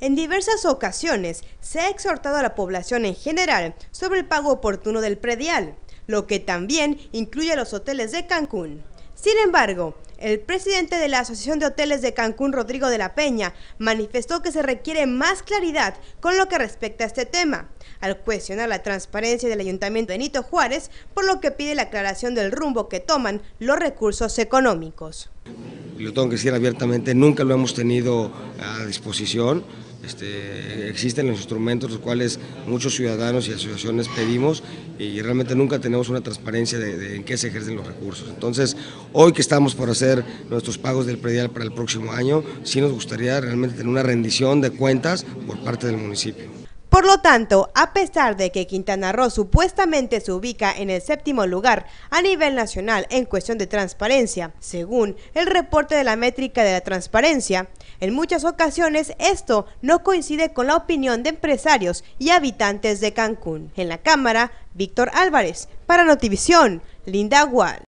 En diversas ocasiones se ha exhortado a la población en general sobre el pago oportuno del predial, lo que también incluye a los hoteles de Cancún. Sin embargo, el presidente de la Asociación de Hoteles de Cancún, Rodrigo de la Peña, manifestó que se requiere más claridad con lo que respecta a este tema, al cuestionar la transparencia del Ayuntamiento de Benito Juárez, por lo que pide la aclaración del rumbo que toman los recursos económicos. Lo tengo que decir abiertamente, nunca lo hemos tenido a disposición. Este, existen los instrumentos los cuales muchos ciudadanos y asociaciones pedimos y realmente nunca tenemos una transparencia de, de en qué se ejercen los recursos. Entonces, hoy que estamos por hacer nuestros pagos del predial para el próximo año, si nos gustaría realmente tener una rendición de cuentas por parte del municipio. Por lo tanto, a pesar de que Quintana Roo supuestamente se ubica en el séptimo lugar a nivel nacional en cuestión de transparencia, según el reporte de la métrica de la transparencia, en muchas ocasiones esto no coincide con la opinión de empresarios y habitantes de Cancún. En la Cámara, Víctor Álvarez, para Notivisión, Linda Gual.